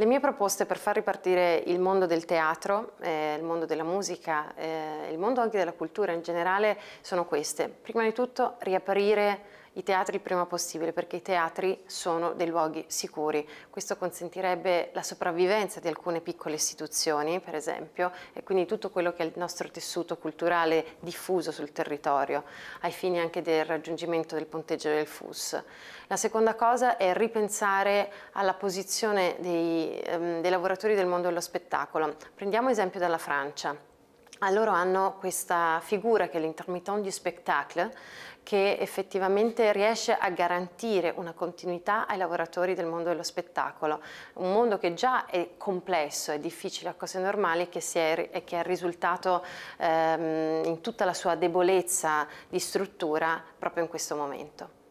Le mie proposte per far ripartire il mondo del teatro, eh, il mondo della musica, eh, il mondo anche della cultura in generale sono queste. Prima di tutto riaprire i teatri prima possibile perché i teatri sono dei luoghi sicuri. Questo consentirebbe la sopravvivenza di alcune piccole istituzioni, per esempio, e quindi tutto quello che è il nostro tessuto culturale diffuso sul territorio, ai fini anche del raggiungimento del punteggio del FUS. La seconda cosa è ripensare alla posizione dei, ehm, dei lavoratori del mondo dello spettacolo. Prendiamo esempio dalla Francia. Allora ah, hanno questa figura che è l'intermittent du spectacle che effettivamente riesce a garantire una continuità ai lavoratori del mondo dello spettacolo, un mondo che già è complesso, è difficile a cose normali che è, e che è risultato ehm, in tutta la sua debolezza di struttura proprio in questo momento.